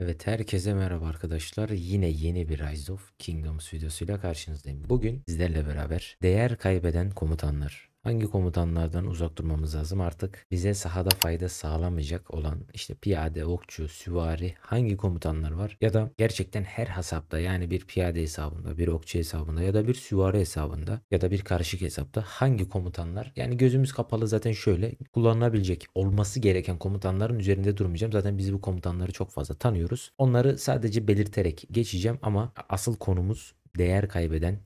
Evet herkese merhaba arkadaşlar. Yine yeni bir Rise of Kingdoms videosuyla karşınızdayım. Bugün sizlerle beraber değer kaybeden komutanlar hangi komutanlardan uzak durmamız lazım? Artık bize sahada fayda sağlamayacak olan işte piyade, okçu, süvari hangi komutanlar var? Ya da gerçekten her hesapta yani bir piyade hesabında, bir okçu hesabında ya da bir süvari hesabında ya da bir karışık hesapta hangi komutanlar? Yani gözümüz kapalı zaten şöyle kullanılabilecek olması gereken komutanların üzerinde durmayacağım. Zaten biz bu komutanları çok fazla tanıyoruz. Onları sadece belirterek geçeceğim ama asıl konumuz değer kaybeden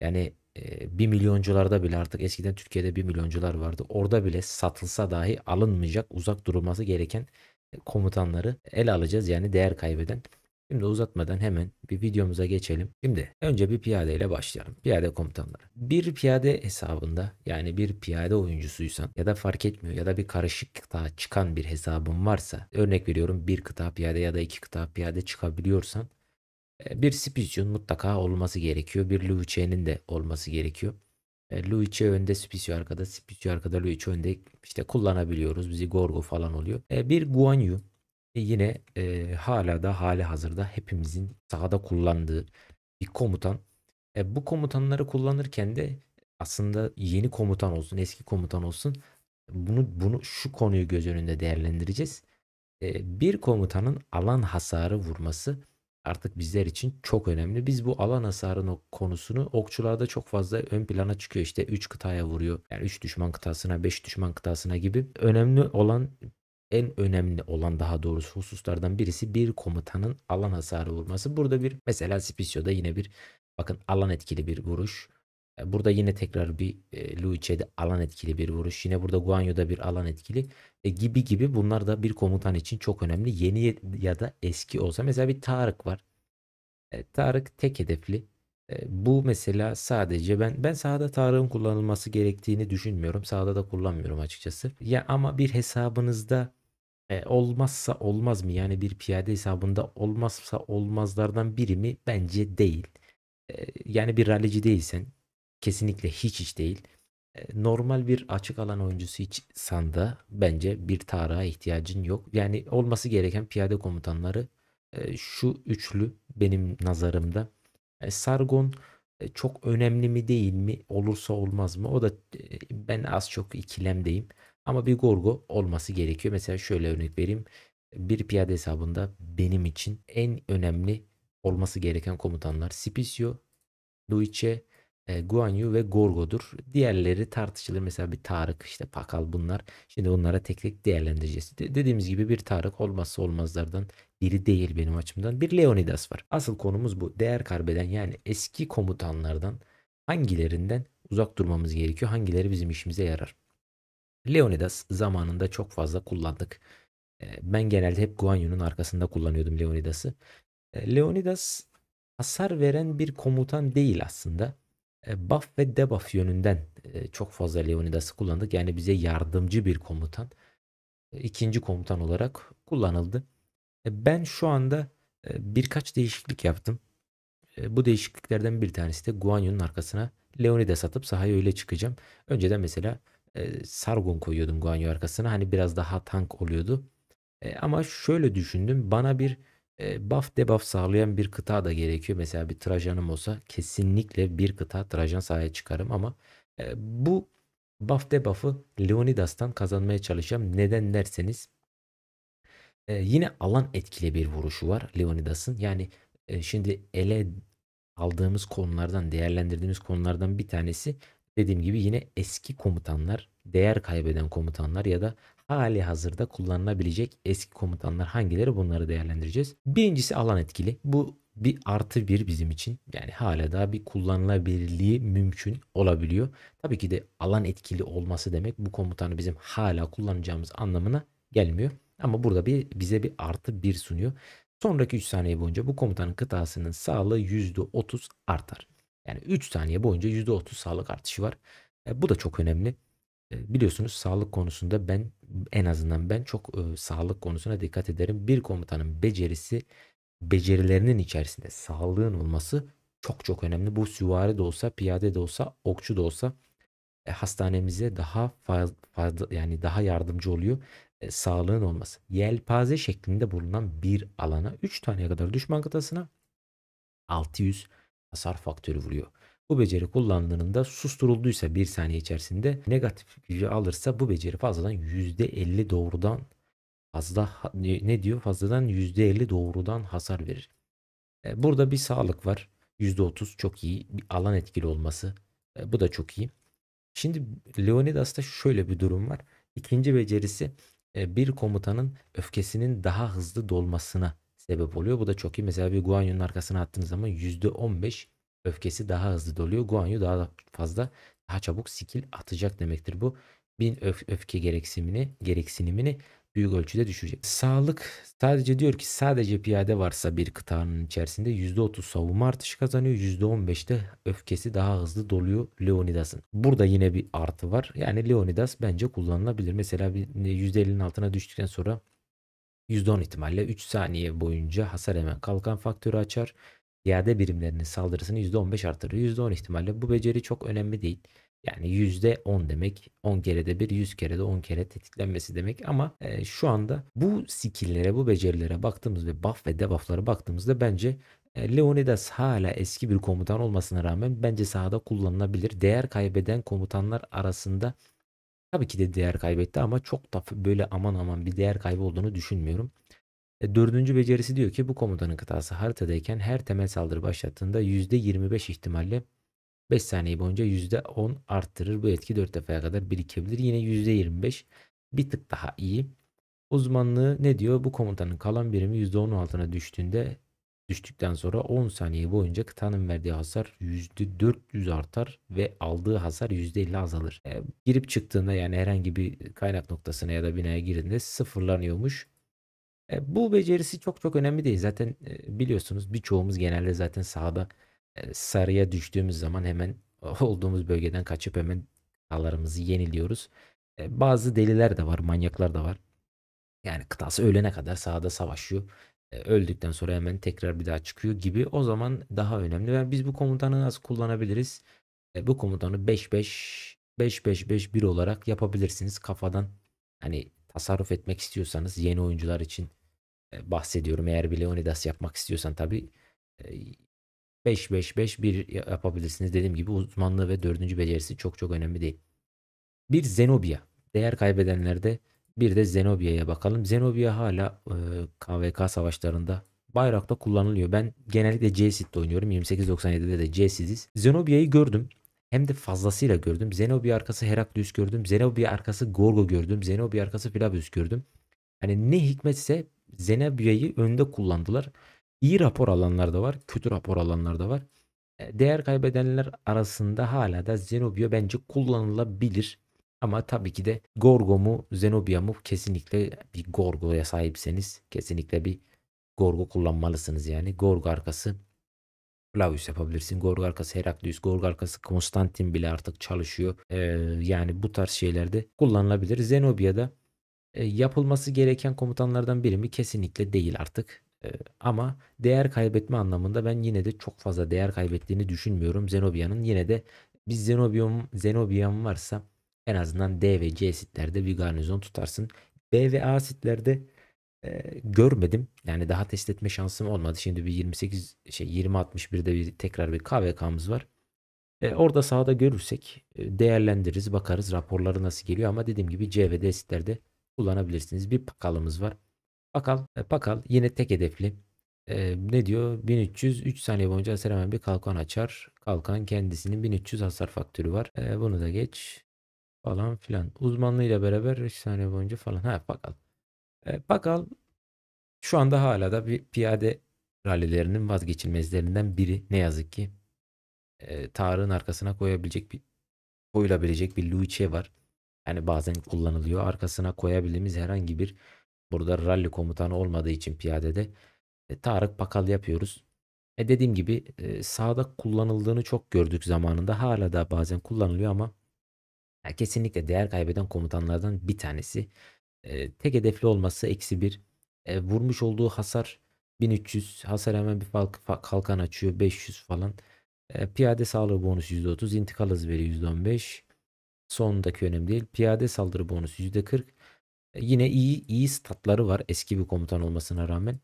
yani e, ee, 1 milyoncularda bile artık eskiden Türkiye'de 1 milyoncular vardı. Orada bile satılsa dahi alınmayacak uzak durulması gereken e, komutanları ele alacağız. Yani değer kaybeden. Şimdi uzatmadan hemen bir videomuza geçelim. Şimdi önce bir piyade ile başlayalım. Piyade komutanları. Bir piyade hesabında yani bir piyade oyuncusuysan ya da fark etmiyor ya da bir karışık kıta çıkan bir hesabın varsa örnek veriyorum bir kıta piyade ya da iki kıta piyade çıkabiliyorsan e, bir Spizio'nun mutlaka olması gerekiyor. Bir Luice'nin de olması gerekiyor. E, Luice önde spicio arkada, spicio arkada Luice önde işte kullanabiliyoruz. Bizi Gorgo falan oluyor. E, bir Guanyu e, yine e, hala da hali hazırda hepimizin sahada kullandığı bir komutan. E, bu komutanları kullanırken de aslında yeni komutan olsun, eski komutan olsun bunu bunu şu konuyu göz önünde değerlendireceğiz. E, bir komutanın alan hasarı vurması artık bizler için çok önemli. Biz bu alan hasarı konusunu okçularda çok fazla ön plana çıkıyor. İşte 3 kıtaya vuruyor. Yani 3 düşman kıtasına, 5 düşman kıtasına gibi önemli olan en önemli olan daha doğrusu hususlardan birisi bir komutanın alan hasarı vurması. Burada bir mesela Spisyo'da yine bir bakın alan etkili bir vuruş. E, burada yine tekrar bir e, Luice'de alan etkili bir vuruş. Yine burada Guanyo'da bir alan etkili e, gibi gibi bunlar da bir komutan için çok önemli. Yeni ya da eski olsa mesela bir Tarık var. E, Tarık tek hedefli. E, bu mesela sadece ben ben sahada Tarık'ın kullanılması gerektiğini düşünmüyorum. Sahada da kullanmıyorum açıkçası. Ya ama bir hesabınızda e, olmazsa olmaz mı? Yani bir piyade hesabında olmazsa olmazlardan biri mi? Bence değil. E, yani bir rallici değilsen kesinlikle hiç hiç değil. E, normal bir açık alan oyuncusu hiç sanda bence bir tarağa ihtiyacın yok. Yani olması gereken piyade komutanları e, şu üçlü benim nazarımda. E, Sargon çok önemli mi değil mi olursa olmaz mı o da ben az çok ikilemdeyim. Ama bir gorgo olması gerekiyor. Mesela şöyle örnek vereyim. Bir piyade hesabında benim için en önemli olması gereken komutanlar Spisio, Luice, e, Guan Yu ve Gorgo'dur. Diğerleri tartışılır. Mesela bir Tarık işte Pakal bunlar. Şimdi bunlara tek tek değerlendireceğiz. De, dediğimiz gibi bir Tarık olmazsa olmazlardan biri değil benim açımdan. Bir Leonidas var. Asıl konumuz bu. Değer karbeden yani eski komutanlardan hangilerinden uzak durmamız gerekiyor? Hangileri bizim işimize yarar? Leonidas zamanında çok fazla kullandık. E, ben genelde hep Guan Yu'nun arkasında kullanıyordum Leonidas'ı. E, Leonidas hasar veren bir komutan değil aslında e, buff ve debuff yönünden e, çok fazla Leonidas'ı kullandık. Yani bize yardımcı bir komutan. E, ikinci komutan olarak kullanıldı. Ben şu anda birkaç değişiklik yaptım. Bu değişikliklerden bir tanesi de Guanyu'nun arkasına Leonidas atıp sahaya öyle çıkacağım. Önceden mesela Sargon koyuyordum Guanyu arkasına. Hani biraz daha tank oluyordu. Ama şöyle düşündüm. Bana bir e, buff debuff sağlayan bir kıta da gerekiyor. Mesela bir Trajan'ım olsa kesinlikle bir kıta Trajan sahaya çıkarım ama e, bu buff debuff'ı Leonidas'tan kazanmaya çalışacağım. Neden derseniz e, yine alan etkili bir vuruşu var Leonidas'ın. Yani e, şimdi ele aldığımız konulardan, değerlendirdiğimiz konulardan bir tanesi dediğim gibi yine eski komutanlar, değer kaybeden komutanlar ya da hali hazırda kullanılabilecek eski komutanlar hangileri bunları değerlendireceğiz. Birincisi alan etkili. Bu bir artı bir bizim için. Yani hala daha bir kullanılabilirliği mümkün olabiliyor. Tabii ki de alan etkili olması demek bu komutanı bizim hala kullanacağımız anlamına gelmiyor. Ama burada bir bize bir artı bir sunuyor. Sonraki 3 saniye boyunca bu komutanın kıtasının sağlığı %30 artar. Yani 3 saniye boyunca %30 sağlık artışı var. E, bu da çok önemli biliyorsunuz sağlık konusunda ben en azından ben çok e, sağlık konusuna dikkat ederim. Bir komutanın becerisi becerilerinin içerisinde sağlığın olması çok çok önemli. Bu süvari de olsa, piyade de olsa, okçu da olsa e, hastanemize daha fazla, yani daha yardımcı oluyor e, sağlığın olması. Yelpaze şeklinde bulunan bir alana 3 taneye kadar düşman kıtasına 600 hasar faktörü vuruyor. Bu beceri kullandığında susturulduysa bir saniye içerisinde negatif gücü alırsa bu beceri fazladan %50 doğrudan fazla ne diyor fazladan %50 doğrudan hasar verir. E, burada bir sağlık var. %30 çok iyi. Bir alan etkili olması. E, bu da çok iyi. Şimdi Leonidas'ta şöyle bir durum var. İkinci becerisi e, bir komutanın öfkesinin daha hızlı dolmasına sebep oluyor. Bu da çok iyi. Mesela bir Guanyu'nun arkasına attığınız zaman %15 öfkesi daha hızlı doluyor. Guanyu daha fazla daha çabuk skill atacak demektir bu. Bin öf öfke gereksinimini gereksinimini büyük ölçüde düşürecek. Sağlık sadece diyor ki sadece piyade varsa bir kıtanın içerisinde %30 savunma artışı kazanıyor. %15'te öfkesi daha hızlı doluyor Leonidas'ın. Burada yine bir artı var. Yani Leonidas bence kullanılabilir. Mesela %50'nin e, altına düştükten sonra %10 ihtimalle 3 saniye boyunca hasar hemen kalkan faktörü açar piyade birimlerinin saldırısını %15 artırır. %10 ihtimalle bu beceri çok önemli değil. Yani %10 demek 10 de bir 100 de 10 kere tetiklenmesi demek ama e, şu anda bu skill'lere bu becerilere baktığımız ve buff ve debuff'lara baktığımızda bence e, Leonidas hala eski bir komutan olmasına rağmen bence sahada kullanılabilir. Değer kaybeden komutanlar arasında tabii ki de değer kaybetti ama çok da böyle aman aman bir değer kaybı olduğunu düşünmüyorum. E, dördüncü becerisi diyor ki bu komutanın kıtası haritadayken her temel saldırı başlattığında %25 ihtimalle 5 saniye boyunca %10 arttırır. Bu etki 4 defaya kadar birikebilir. Yine %25 bir tık daha iyi. Uzmanlığı ne diyor? Bu komutanın kalan birimi %10 altına düştüğünde düştükten sonra 10 saniye boyunca kıtanın verdiği hasar %400 artar ve aldığı hasar %50 azalır. E, girip çıktığında yani herhangi bir kaynak noktasına ya da binaya girdiğinde sıfırlanıyormuş. E, bu becerisi çok çok önemli değil. Zaten e, biliyorsunuz birçoğumuz genelde zaten sahada e, sarıya düştüğümüz zaman hemen olduğumuz bölgeden kaçıp hemen kıtalarımızı yeniliyoruz. Bazı deliler de var, manyaklar da var. Yani kıtası ölene kadar sahada savaşıyor. Öldükten sonra hemen tekrar bir daha çıkıyor gibi. O zaman daha önemli. yani biz bu komutanı nasıl kullanabiliriz? Bu komutanı 5-5 5-5-5-1 olarak yapabilirsiniz kafadan. Hani tasarruf etmek istiyorsanız yeni oyuncular için e, bahsediyorum. Eğer bir Leonidas yapmak istiyorsan tabi 5-5-5-1 e, yapabilirsiniz. Dediğim gibi uzmanlığı ve dördüncü becerisi çok çok önemli değil. Bir Zenobia. Değer kaybedenlerde bir de Zenobia'ya bakalım. Zenobia hala KVK e, savaşlarında bayrakta kullanılıyor. Ben genellikle C-Seed'de oynuyorum. 28.97'de de C-Seed'iz. Zenobia'yı gördüm. Hem de fazlasıyla gördüm. Zenobia arkası Heraklius gördüm. Zenobia arkası Gorgo gördüm. Zenobia arkası Flavius gördüm. Hani ne hikmetse Zenebia'yı önde kullandılar. İyi rapor alanlar da var. Kötü rapor alanlar da var. E, değer kaybedenler arasında hala da Zenobia bence kullanılabilir. Ama tabii ki de Gorgo mu Zenobia mu kesinlikle bir Gorgo'ya sahipseniz kesinlikle bir Gorgo kullanmalısınız yani. Gorgo arkası Flavius yapabilirsin. Gorg arkası Heraklius, Gorg arkası Konstantin bile artık çalışıyor. Ee, yani bu tarz şeylerde kullanılabilir. Zenobia'da e, yapılması gereken komutanlardan biri mi? Kesinlikle değil artık. E, ama değer kaybetme anlamında ben yine de çok fazla değer kaybettiğini düşünmüyorum Zenobia'nın. Yine de biz Zenobia'm Zenobia varsa en azından D ve C sitlerde bir garnizon tutarsın. B ve A sitlerde e, görmedim. Yani daha test etme şansım olmadı. Şimdi bir 28 şey 20 61'de bir tekrar bir KVK'mız var. E, orada sahada görürsek e, değerlendiririz, bakarız raporları nasıl geliyor ama dediğim gibi C ve D sitlerde kullanabilirsiniz. Bir pakalımız var. Pakal, e, pakal yine tek hedefli. Ee, ne diyor? 1300 3 saniye boyunca hasar hemen bir kalkan açar. Kalkan kendisinin 1300 hasar faktörü var. Ee, bunu da geç falan filan. Uzmanlığıyla beraber 3 saniye boyunca falan. Ha pakal. Ee, pakal şu anda hala da bir piyade rallilerinin vazgeçilmezlerinden biri ne yazık ki. Ee, Tarık'ın arkasına koyabilecek bir koyulabilecek bir Luice var. Yani bazen kullanılıyor. Arkasına koyabildiğimiz herhangi bir burada rally komutanı olmadığı için piyadede e, Tarık Pakal yapıyoruz. E dediğim gibi e, sağda kullanıldığını çok gördük zamanında. Hala da bazen kullanılıyor ama yani kesinlikle değer kaybeden komutanlardan bir tanesi. E, tek hedefli olması eksi bir. E, vurmuş olduğu hasar 1300. Hasar hemen bir kalkan açıyor 500 falan. E, piyade sağlığı bonus %30. intikal hızı veriyor %15. Sondaki önemli değil. Piyade saldırı bonusu %40. E, yine iyi iyi statları var eski bir komutan olmasına rağmen.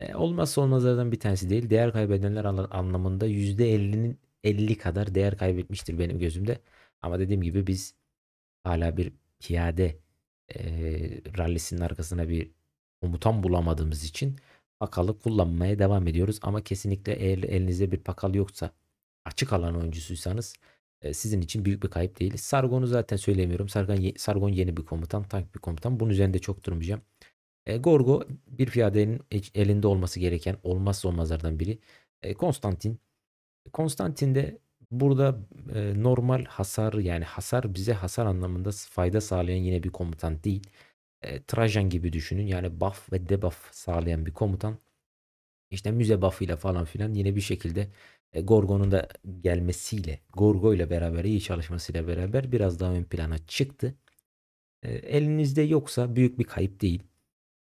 E, olmazsa olmazlardan bir tanesi değil. Değer kaybedenler anlamında %50'nin 50 kadar değer kaybetmiştir benim gözümde. Ama dediğim gibi biz hala bir piyade e, rallisinin arkasına bir komutan bulamadığımız için pakalı kullanmaya devam ediyoruz. Ama kesinlikle eğer elinizde bir pakal yoksa açık alan oyuncusuysanız ee, sizin için büyük bir kayıp değil. Sargon'u zaten söylemiyorum. Sargon, Sargon yeni bir komutan, tank bir komutan. Bunun üzerinde çok durmayacağım. E, Gorgo bir piyadenin elinde olması gereken olmazsa olmazlardan biri. E, Konstantin. Konstantin de burada e, normal hasar yani hasar bize hasar anlamında fayda sağlayan yine bir komutan değil. E, Trajan gibi düşünün yani buff ve debuff sağlayan bir komutan. İşte müze buff ile falan filan yine bir şekilde e, Gorgo'nun da gelmesiyle, Gorgo ile beraber iyi çalışmasıyla beraber biraz daha ön plana çıktı. E, elinizde yoksa büyük bir kayıp değil.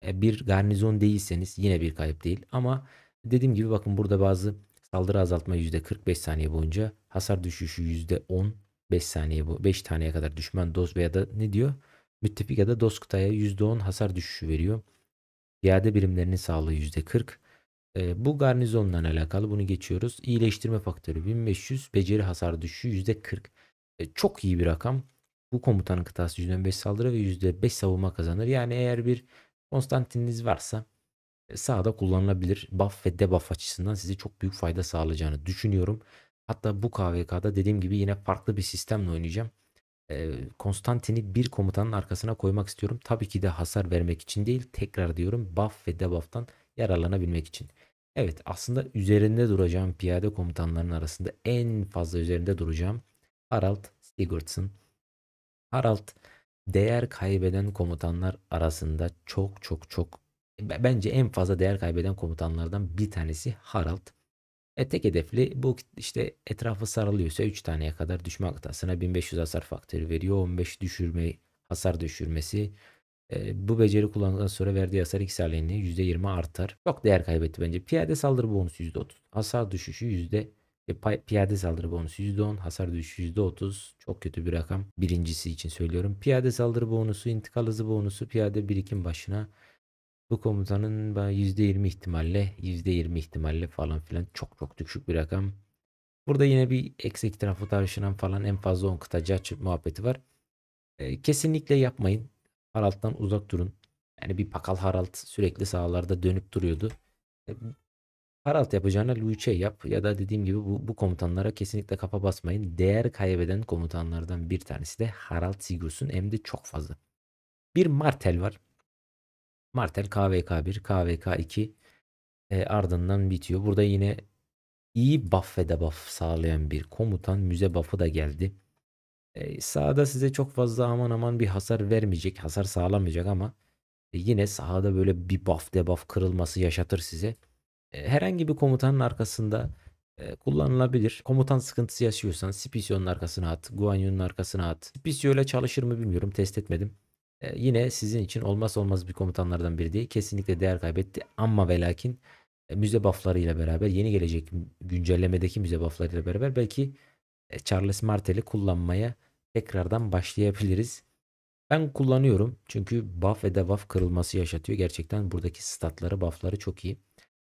E, bir garnizon değilseniz yine bir kayıp değil. Ama dediğim gibi bakın burada bazı saldırı azaltma %45 saniye boyunca hasar düşüşü %10 5 saniye bu 5 taneye kadar düşman doz veya da ne diyor? Müttefik ya da dost kıtaya %10 hasar düşüşü veriyor. Piyade birimlerinin sağlığı %40. E, bu garnizonla alakalı bunu geçiyoruz. İyileştirme faktörü 1500, beceri hasar düşüşü %40. E, çok iyi bir rakam. Bu komutanın kıtası %5 saldırı ve %5 savunma kazanır. Yani eğer bir Konstantininiz varsa sağda kullanılabilir. Buff ve debuff açısından size çok büyük fayda sağlayacağını düşünüyorum. Hatta bu KVK'da dediğim gibi yine farklı bir sistemle oynayacağım. Konstantin'i bir komutanın arkasına koymak istiyorum. Tabii ki de hasar vermek için değil. Tekrar diyorum buff ve debuff'tan yararlanabilmek için. Evet aslında üzerinde duracağım piyade komutanlarının arasında en fazla üzerinde duracağım Harald Sigurdsson. Harald değer kaybeden komutanlar arasında çok çok çok bence en fazla değer kaybeden komutanlardan bir tanesi Harald. E, tek hedefli bu işte etrafı sarılıyorsa 3 taneye kadar düşman kıtasına 1500 hasar faktörü veriyor. 15 düşürme hasar düşürmesi bu beceri kullandıktan sonra verdiği hasar yüzde %20 artar. Çok değer kaybetti bence. Piyade saldırı bonusu %30. Hasar düşüşü yüzde e, piyade saldırı bonusu %10, hasar düşüşü %30. Çok kötü bir rakam. Birincisi için söylüyorum. Piyade saldırı bonusu, intikal hızı bonusu, piyade birikim başına. Bu komutanın %20 ihtimalle, %20 ihtimalle falan filan çok çok düşük bir rakam. Burada yine bir eksik trafo tartışılan falan en fazla 10 kıtaca muhabbeti var. kesinlikle yapmayın. Haralt'tan uzak durun. Yani bir pakal Haralt sürekli sahalarda dönüp duruyordu. E, haralt yapacağına Luce yap ya da dediğim gibi bu, bu komutanlara kesinlikle kafa basmayın. Değer kaybeden komutanlardan bir tanesi de Harald Sigurdsson hem de çok fazla. Bir Martel var. Martel KVK1, KVK2 e, ardından bitiyor. Burada yine iyi buff ve debuff sağlayan bir komutan. Müze buff'ı da geldi. E, sahada size çok fazla aman aman bir hasar vermeyecek, hasar sağlamayacak ama e, yine sahada böyle bir buff debuff kırılması yaşatır size. E, herhangi bir komutanın arkasında e, kullanılabilir. Komutan sıkıntısı yaşıyorsan Spisyonun arkasına at, Guanyu'nun arkasına at. Spicio ile çalışır mı bilmiyorum, test etmedim. E, yine sizin için olmaz olmaz bir komutanlardan biri değil. Kesinlikle değer kaybetti ama ve lakin e, müze bufflarıyla beraber yeni gelecek güncellemedeki müze bufflarıyla beraber belki e, Charles Martel'i kullanmaya tekrardan başlayabiliriz. Ben kullanıyorum çünkü buff ve debuff kırılması yaşatıyor. Gerçekten buradaki statları buffları çok iyi.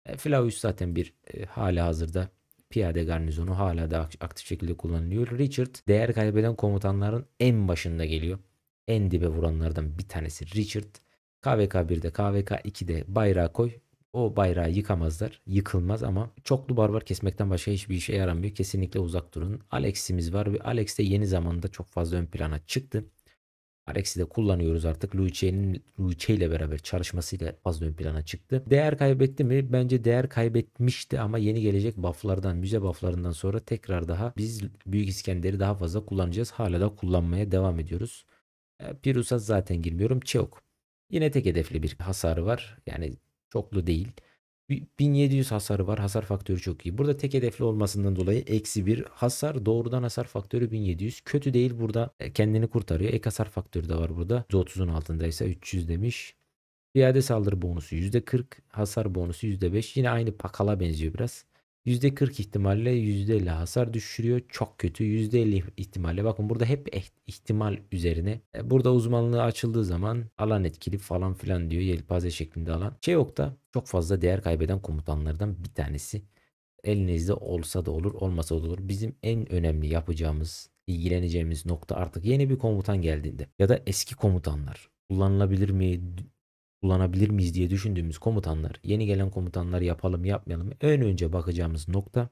E, Flavius zaten bir e, hali hazırda piyade garnizonu hala da aktif şekilde kullanılıyor. Richard değer kaybeden komutanların en başında geliyor. En dibe vuranlardan bir tanesi Richard. KVK 1'de KVK 2'de bayrağı koy o bayrağı yıkamazlar. Yıkılmaz ama çoklu barbar kesmekten başka hiçbir işe yaramıyor. Kesinlikle uzak durun. Alex'imiz var ve Alex de yeni zamanda çok fazla ön plana çıktı. Alex'i de kullanıyoruz artık. Luice'nin Luice ile beraber çalışmasıyla fazla ön plana çıktı. Değer kaybetti mi? Bence değer kaybetmişti ama yeni gelecek bufflardan, müze bufflarından sonra tekrar daha biz Büyük İskender'i daha fazla kullanacağız. Hala da kullanmaya devam ediyoruz. E, Pirus'a zaten girmiyorum. çok. Yine tek hedefli bir hasarı var. Yani Çoklu değil. 1700 hasarı var. Hasar faktörü çok iyi. Burada tek hedefli olmasından dolayı eksi bir hasar. Doğrudan hasar faktörü 1700. Kötü değil burada e, kendini kurtarıyor. Ek hasar faktörü de var burada. 30'un altındaysa 300 demiş. Piyade saldırı bonusu %40. Hasar bonusu %5. Yine aynı pakala benziyor biraz. %40 ihtimalle %50 hasar düşürüyor. Çok kötü. %50 ihtimalle bakın burada hep eh- ihtimal üzerine. E, burada uzmanlığı açıldığı zaman alan etkili falan filan diyor. Yelpaze şeklinde alan. Çeyok şey da çok fazla değer kaybeden komutanlardan bir tanesi. Elinizde olsa da olur olmasa da olur. Bizim en önemli yapacağımız ilgileneceğimiz nokta artık yeni bir komutan geldiğinde ya da eski komutanlar kullanılabilir mi kullanabilir miyiz diye düşündüğümüz komutanlar, yeni gelen komutanlar yapalım yapmayalım en önce bakacağımız nokta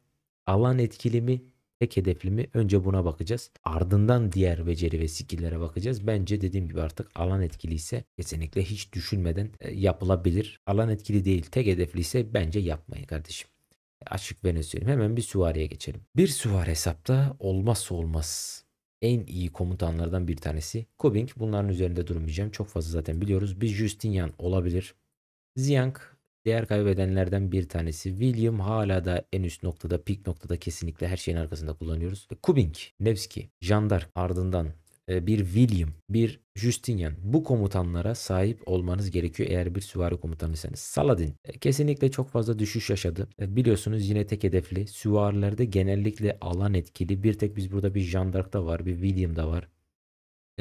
alan etkili mi, tek hedefli mi? Önce buna bakacağız. Ardından diğer beceri ve skill'lere bakacağız. Bence dediğim gibi artık alan etkili ise kesinlikle hiç düşünmeden e, yapılabilir. Alan etkili değil, tek hedefli ise bence yapmayın kardeşim açık ben net söyleyeyim. Hemen bir süvariye geçelim. Bir süvari hesapta olmazsa olmaz en iyi komutanlardan bir tanesi. Kubing bunların üzerinde durmayacağım. Çok fazla zaten biliyoruz. Bir Justinian olabilir. Ziyang diğer kaybedenlerden bir tanesi. William hala da en üst noktada, pik noktada kesinlikle her şeyin arkasında kullanıyoruz. Kubing, Nevski, Jandar ardından e, bir William, bir Justinian bu komutanlara sahip olmanız gerekiyor eğer bir süvari komutanıysanız. Saladin e, kesinlikle çok fazla düşüş yaşadı. E, biliyorsunuz yine tek hedefli. Süvarilerde genellikle alan etkili. Bir tek biz burada bir Jandark'ta var, bir William'da var.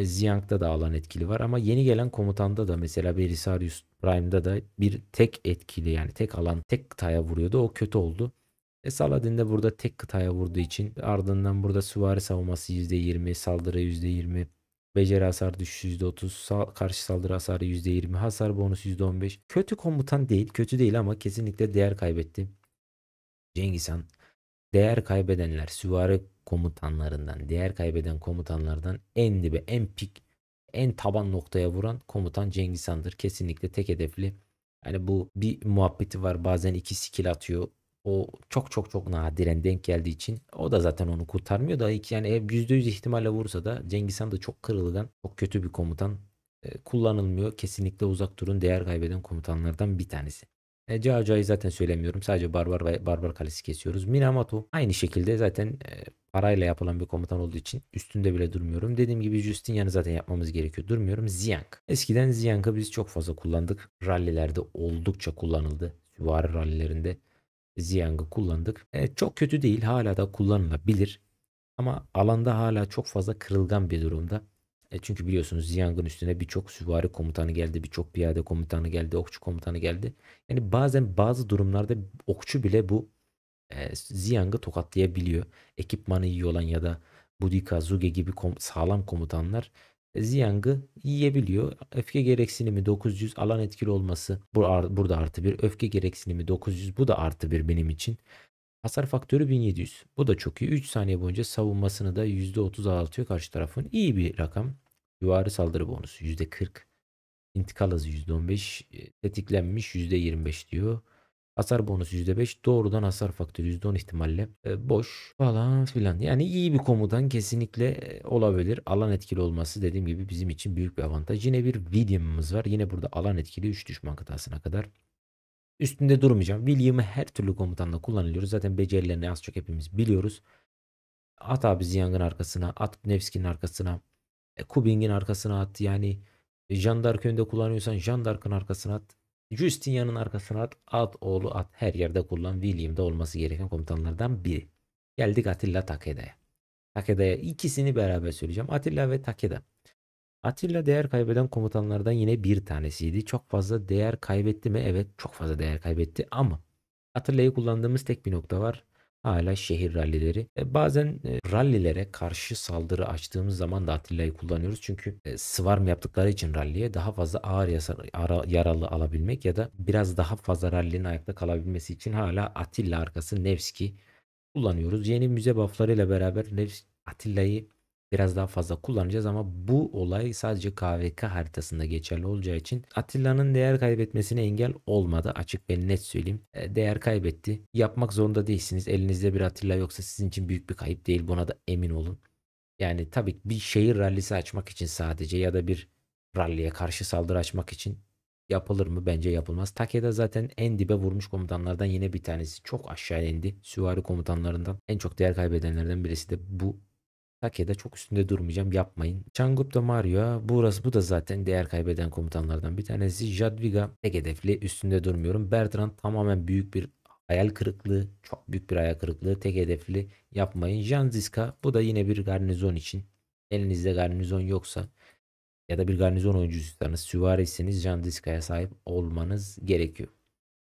Ziyang'da da alan etkili var ama yeni gelen komutanda da mesela Belisarius Prime'da da bir tek etkili yani tek alan tek kıtaya vuruyordu. O kötü oldu. E Saladin de burada tek kıtaya vurduğu için ardından burada süvari savunması %20, saldırı %20, beceri hasar düşüşü %30, sağ, karşı saldırı hasarı %20, hasar bonusu %15. Kötü komutan değil, kötü değil ama kesinlikle değer kaybetti. Cengiz Han değer kaybedenler, süvari komutanlarından, değer kaybeden komutanlardan en dibe, en pik, en taban noktaya vuran komutan Cengiz Han'dır. Kesinlikle tek hedefli. Yani bu bir muhabbeti var bazen iki skill atıyor o çok çok çok nadiren denk geldiği için o da zaten onu kurtarmıyor da yani %100 ihtimalle vursa da Cengiz Han da çok kırılgan, çok kötü bir komutan e, kullanılmıyor. Kesinlikle uzak durun değer kaybeden komutanlardan bir tanesi. E, Cağcağ'ı zaten söylemiyorum. Sadece Barbar ve Barbar Kalesi kesiyoruz. Minamoto aynı şekilde zaten e, parayla yapılan bir komutan olduğu için üstünde bile durmuyorum. Dediğim gibi Justinian'ı zaten yapmamız gerekiyor. Durmuyorum. Ziyang. Eskiden Ziyang'ı biz çok fazla kullandık. Rallilerde oldukça kullanıldı. Süvari rallilerinde Ziyang'ı kullandık. E, çok kötü değil hala da kullanılabilir. Ama alanda hala çok fazla kırılgan bir durumda. E, çünkü biliyorsunuz Ziyang'ın üstüne birçok süvari komutanı geldi, birçok piyade komutanı geldi, okçu komutanı geldi. Yani bazen bazı durumlarda okçu bile bu e, Ziyang'ı tokatlayabiliyor. Ekipmanı iyi olan ya da Budika, Zuge gibi kom sağlam komutanlar Ziyang'ı yiyebiliyor. Öfke gereksinimi 900 alan etkili olması bu, burada artı bir. Öfke gereksinimi 900 bu da artı bir benim için. Hasar faktörü 1700. Bu da çok iyi. 3 saniye boyunca savunmasını da %30 azaltıyor karşı tarafın. İyi bir rakam. Yuvarı saldırı bonusu %40. İntikal hızı %15. E, tetiklenmiş %25 diyor. Hasar bonusu %5 doğrudan hasar faktörü %10 ihtimalle e, boş falan filan. Yani iyi bir komutan kesinlikle e, olabilir. Alan etkili olması dediğim gibi bizim için büyük bir avantaj. Yine bir William'ımız var. Yine burada alan etkili 3 düşman kıtasına kadar. Üstünde durmayacağım. William'ı her türlü komutanda kullanılıyoruz. Zaten becerilerini az çok hepimiz biliyoruz. At abi Ziyang'ın arkasına, at Nevski'nin arkasına, e, Kubing'in arkasına at. Yani Jandark önünde kullanıyorsan Jandark'ın arkasına at. Justinian'ın arkasına at, at oğlu at her yerde kullan William'da olması gereken komutanlardan biri. Geldik Atilla Takeda'ya. Takeda'ya ikisini beraber söyleyeceğim. Atilla ve Takeda. Atilla değer kaybeden komutanlardan yine bir tanesiydi. Çok fazla değer kaybetti mi? Evet çok fazla değer kaybetti ama Atilla'yı kullandığımız tek bir nokta var hala şehir rallileri. E, bazen e, rallilere karşı saldırı açtığımız zaman da Atilla'yı kullanıyoruz. Çünkü e, swarm yaptıkları için ralliye daha fazla ağır yaralı alabilmek ya da biraz daha fazla rallinin ayakta kalabilmesi için hala Atilla arkası Nevski kullanıyoruz. Yeni müze bufflarıyla beraber Nevski Atilla'yı biraz daha fazla kullanacağız ama bu olay sadece KVK haritasında geçerli olacağı için Atilla'nın değer kaybetmesine engel olmadı açık ve net söyleyeyim. E, değer kaybetti. Yapmak zorunda değilsiniz. Elinizde bir Atilla yoksa sizin için büyük bir kayıp değil. Buna da emin olun. Yani tabii bir şehir rallisi açmak için sadece ya da bir ralliye karşı saldırı açmak için yapılır mı? Bence yapılmaz. Takeda zaten en dibe vurmuş komutanlardan yine bir tanesi. Çok aşağı indi. Süvari komutanlarından en çok değer kaybedenlerden birisi de bu Take'de çok üstünde durmayacağım yapmayın. Changup da Mario burası bu da zaten değer kaybeden komutanlardan bir tanesi. Jadwiga tek hedefli üstünde durmuyorum. Bertrand tamamen büyük bir hayal kırıklığı. Çok büyük bir hayal kırıklığı. Tek hedefli yapmayın. Janziska bu da yine bir garnizon için. Elinizde garnizon yoksa ya da bir garnizon oyuncusuysanız süvarisiniz Janziska'ya sahip olmanız gerekiyor.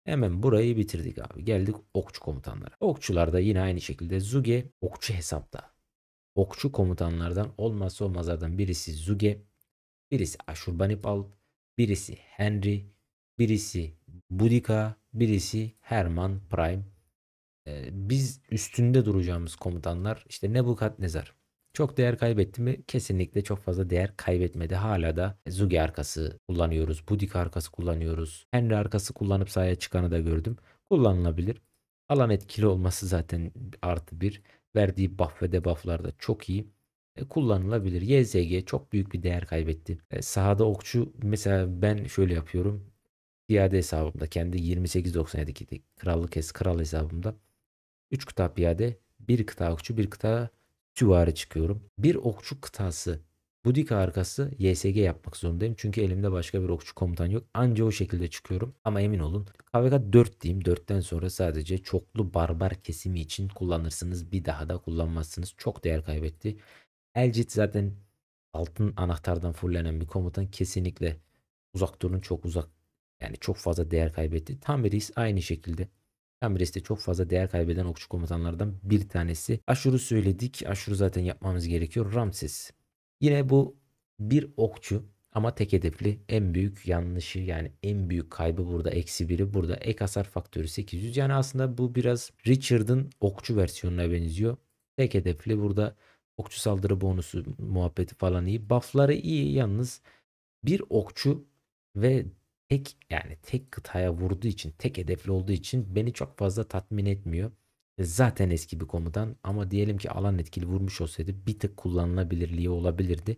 Hemen burayı bitirdik abi. Geldik okçu komutanlara. Okçularda yine aynı şekilde Zuge okçu hesapta okçu komutanlardan olmazsa olmazlardan birisi Zuge, birisi Ashurbanipal, birisi Henry, birisi Budika, birisi Herman Prime. Ee, biz üstünde duracağımız komutanlar işte Nebukadnezar. Çok değer kaybetti mi? Kesinlikle çok fazla değer kaybetmedi. Hala da Zuge arkası kullanıyoruz. Budika arkası kullanıyoruz. Henry arkası kullanıp sahaya çıkanı da gördüm. Kullanılabilir. Alan etkili olması zaten artı bir verdiği buff ve debufflarda çok iyi e, kullanılabilir. YZG çok büyük bir değer kaybetti. E, sahada okçu mesela ben şöyle yapıyorum. Piyade hesabımda kendi 28.97'deki krallık es kral hesabımda 3 kıta piyade, 1 kıta okçu, 1 kıta süvari çıkıyorum. Bir okçu kıtası Budika arkası YSG yapmak zorundayım. Çünkü elimde başka bir okçu komutan yok. Anca o şekilde çıkıyorum. Ama emin olun KVK 4 diyeyim. 4'ten sonra sadece çoklu barbar kesimi için kullanırsınız. Bir daha da kullanmazsınız. Çok değer kaybetti. Elcit zaten altın anahtardan fullenen bir komutan. Kesinlikle uzak durun çok uzak. Yani çok fazla değer kaybetti. Tamiris aynı şekilde. Tamiris de çok fazla değer kaybeden okçu komutanlardan bir tanesi. Aşur'u söyledik. Aşur'u zaten yapmamız gerekiyor. Ramses Yine bu bir okçu ama tek hedefli en büyük yanlışı yani en büyük kaybı burada eksi biri burada ek hasar faktörü 800 yani aslında bu biraz Richard'ın okçu versiyonuna benziyor. Tek hedefli burada okçu saldırı bonusu muhabbeti falan iyi. Buff'ları iyi yalnız bir okçu ve tek yani tek kıtaya vurduğu için tek hedefli olduğu için beni çok fazla tatmin etmiyor. E, zaten eski bir komutan ama diyelim ki alan etkili vurmuş olsaydı bir tık kullanılabilirliği olabilirdi.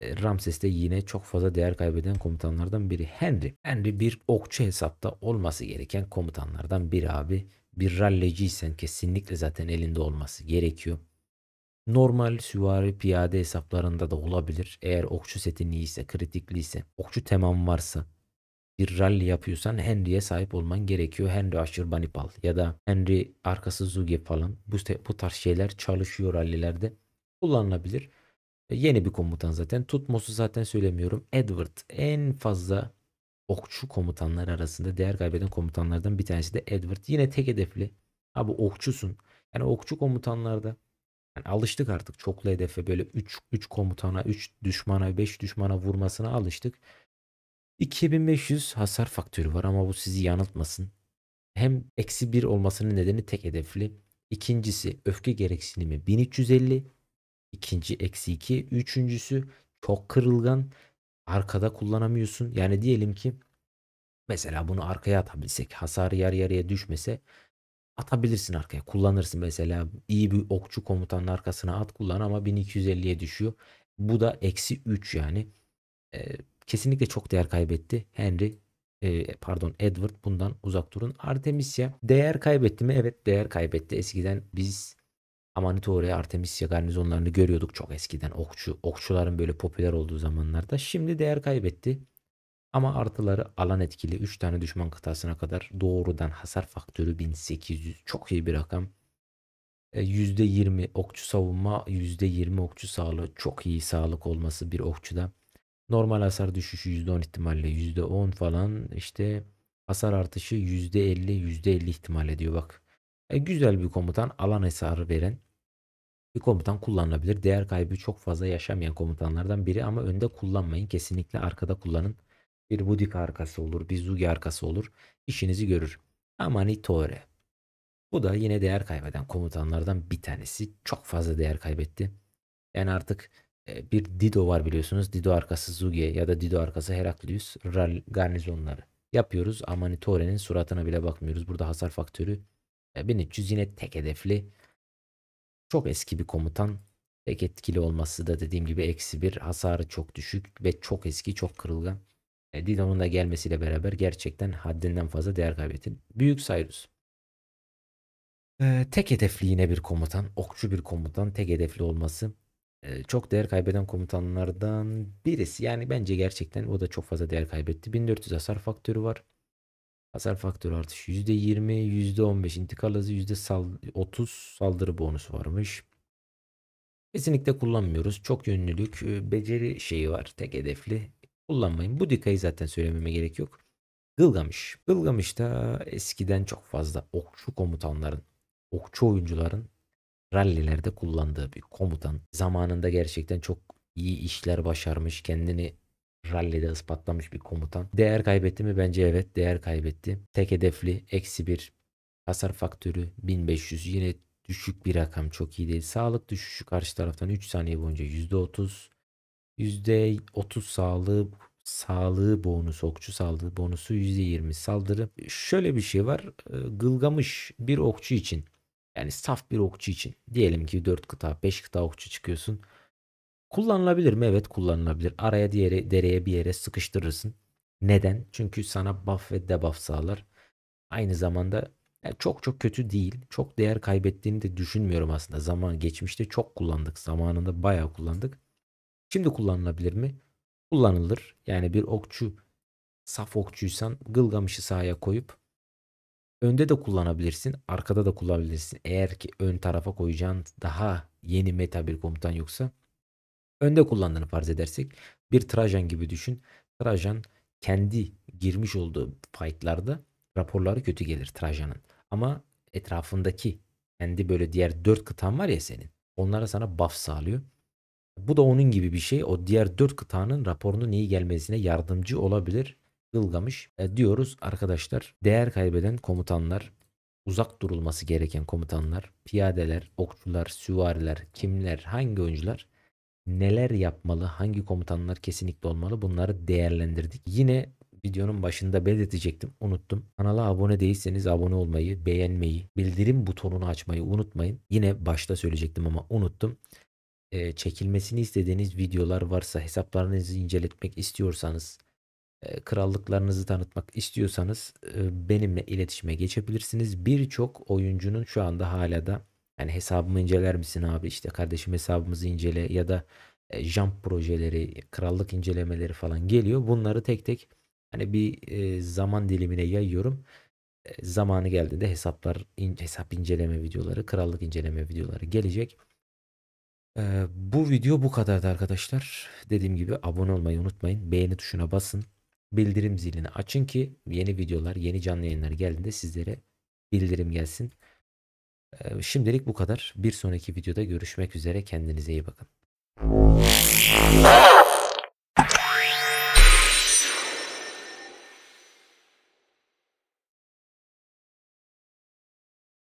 E, Ramses de yine çok fazla değer kaybeden komutanlardan biri. Henry. Henry bir okçu hesapta olması gereken komutanlardan biri abi. Bir ralleciysen kesinlikle zaten elinde olması gerekiyor. Normal süvari piyade hesaplarında da olabilir. Eğer okçu setin iyiyse, kritikliyse, okçu temam varsa bir rally yapıyorsan Henry'e sahip olman gerekiyor. Henry Aşır Banipal ya da Henry arkası Zuge falan bu, bu tarz şeyler çalışıyor rallilerde kullanılabilir. E, yeni bir komutan zaten. Tutmos'u zaten söylemiyorum. Edward en fazla okçu komutanlar arasında değer kaybeden komutanlardan bir tanesi de Edward. Yine tek hedefli. Abi okçusun. Yani okçu komutanlarda yani alıştık artık çoklu hedefe böyle 3 3 komutana, 3 düşmana, 5 düşmana vurmasına alıştık. 2500 hasar faktörü var ama bu sizi yanıltmasın. Hem eksi 1 olmasının nedeni tek hedefli. İkincisi öfke gereksinimi 1350. İkinci eksi 2. Üçüncüsü çok kırılgan. Arkada kullanamıyorsun. Yani diyelim ki mesela bunu arkaya atabilsek hasarı yarı yarıya düşmese atabilirsin arkaya kullanırsın mesela iyi bir okçu komutanın arkasına at kullan ama 1250'ye düşüyor. Bu da eksi 3 yani. Ee, kesinlikle çok değer kaybetti. Henry e, pardon Edward bundan uzak durun. Artemisia değer kaybetti mi? Evet değer kaybetti. Eskiden biz Amanitore, Artemisia garnizonlarını görüyorduk çok eskiden. Okçu, okçuların böyle popüler olduğu zamanlarda. Şimdi değer kaybetti. Ama artıları alan etkili 3 tane düşman kıtasına kadar doğrudan hasar faktörü 1800 çok iyi bir rakam. %20 e, okçu savunma, %20 okçu sağlığı çok iyi sağlık olması bir okçuda. Normal hasar düşüşü %10 ihtimalle %10 falan işte hasar artışı %50 %50 ihtimal ediyor bak. E, güzel bir komutan alan hasarı veren bir komutan kullanılabilir. Değer kaybı çok fazla yaşamayan komutanlardan biri ama önde kullanmayın. Kesinlikle arkada kullanın. Bir Budik arkası olur, bir Zugi arkası olur. İşinizi görür. Amani Tore. Bu da yine değer kaybeden komutanlardan bir tanesi. Çok fazla değer kaybetti. Yani artık ee, bir Dido var biliyorsunuz. Dido arkası Zuge ya da Dido arkası Heraklius garnizonları yapıyoruz. Amanitore'nin hani suratına bile bakmıyoruz. Burada hasar faktörü 1300 e, yine tek hedefli. Çok eski bir komutan. Tek etkili olması da dediğim gibi eksi bir. Hasarı çok düşük ve çok eski çok kırılgan. E, Dido'nun da gelmesiyle beraber gerçekten haddinden fazla değer kaybetti. Büyük Cyrus. E, tek hedefli yine bir komutan. Okçu bir komutan. Tek hedefli olması ee, çok değer kaybeden komutanlardan birisi. Yani bence gerçekten o da çok fazla değer kaybetti. 1400 hasar faktörü var. Hasar faktörü artış %20, %15 intikal hızı, %30 saldırı bonusu varmış. Kesinlikle kullanmıyoruz. Çok yönlülük, e, beceri şeyi var. Tek hedefli. Kullanmayın. Bu dikayı zaten söylememe gerek yok. Gılgamış. Gılgamış da eskiden çok fazla okçu komutanların, okçu oyuncuların rallilerde kullandığı bir komutan. Zamanında gerçekten çok iyi işler başarmış, kendini rallide ispatlamış bir komutan. Değer kaybetti mi? Bence evet değer kaybetti. Tek hedefli eksi bir hasar faktörü 1500 yine düşük bir rakam çok iyi değil. Sağlık düşüşü karşı taraftan 3 saniye boyunca %30. %30 sağlığı sağlığı bonus okçu sağlığı bonusu %20 saldırı. Şöyle bir şey var. E, gılgamış bir okçu için yani saf bir okçu için. Diyelim ki 4 kıta 5 kıta okçu çıkıyorsun. Kullanılabilir mi? Evet kullanılabilir. Araya diğeri dereye bir yere sıkıştırırsın. Neden? Çünkü sana buff ve debuff sağlar. Aynı zamanda yani e, çok çok kötü değil. Çok değer kaybettiğini de düşünmüyorum aslında. Zaman geçmişte çok kullandık. Zamanında bayağı kullandık. Şimdi kullanılabilir mi? Kullanılır. Yani bir okçu saf okçuysan Gılgamış'ı sahaya koyup Önde de kullanabilirsin. Arkada da kullanabilirsin. Eğer ki ön tarafa koyacağın daha yeni meta bir komutan yoksa. Önde kullandığını farz edersek. Bir Trajan gibi düşün. Trajan kendi girmiş olduğu fightlarda raporları kötü gelir Trajan'ın. Ama etrafındaki kendi böyle diğer dört kıtan var ya senin. Onlara sana buff sağlıyor. Bu da onun gibi bir şey. O diğer dört kıtanın raporunun iyi gelmesine yardımcı olabilir. Gılgamış e, diyoruz arkadaşlar. Değer kaybeden komutanlar, uzak durulması gereken komutanlar, piyadeler, okçular, süvariler, kimler, hangi oyuncular neler yapmalı, hangi komutanlar kesinlikle olmalı bunları değerlendirdik. Yine videonun başında belirtecektim unuttum. Kanala abone değilseniz abone olmayı, beğenmeyi, bildirim butonunu açmayı unutmayın. Yine başta söyleyecektim ama unuttum. Ee, çekilmesini istediğiniz videolar varsa hesaplarınızı inceletmek istiyorsanız ee, krallıklarınızı tanıtmak istiyorsanız e, benimle iletişime geçebilirsiniz. Birçok oyuncunun şu anda hala da yani hesabımı inceler misin abi işte kardeşim hesabımızı incele ya da e, jump projeleri, krallık incelemeleri falan geliyor. Bunları tek tek hani bir e, zaman dilimine yayıyorum. Zamanı geldiğinde hesaplar hesap inceleme videoları, krallık inceleme videoları gelecek. Bu video bu kadardı arkadaşlar. Dediğim gibi abone olmayı unutmayın. Beğeni tuşuna basın bildirim zilini açın ki yeni videolar, yeni canlı yayınlar geldiğinde sizlere bildirim gelsin. Ee, şimdilik bu kadar. Bir sonraki videoda görüşmek üzere. Kendinize iyi bakın.